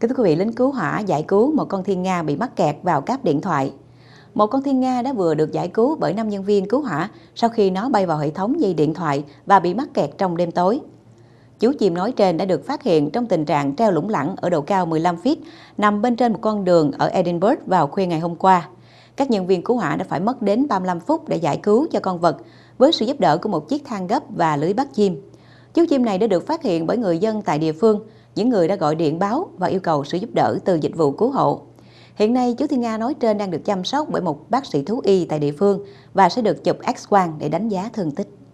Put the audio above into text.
Kính thưa quý vị, lính cứu hỏa giải cứu một con thiên nga bị mắc kẹt vào cáp điện thoại. Một con thiên nga đã vừa được giải cứu bởi 5 nhân viên cứu hỏa sau khi nó bay vào hệ thống dây điện thoại và bị mắc kẹt trong đêm tối. Chú chim nói trên đã được phát hiện trong tình trạng treo lủng lẳng ở độ cao 15 feet, nằm bên trên một con đường ở Edinburgh vào khuya ngày hôm qua. Các nhân viên cứu hỏa đã phải mất đến 35 phút để giải cứu cho con vật với sự giúp đỡ của một chiếc thang gấp và lưới bắt chim. Chú chim này đã được phát hiện bởi người dân tại địa phương những người đã gọi điện báo và yêu cầu sự giúp đỡ từ dịch vụ cứu hộ. Hiện nay, chú Thiên Nga nói trên đang được chăm sóc bởi một bác sĩ thú y tại địa phương và sẽ được chụp X-quang để đánh giá thương tích.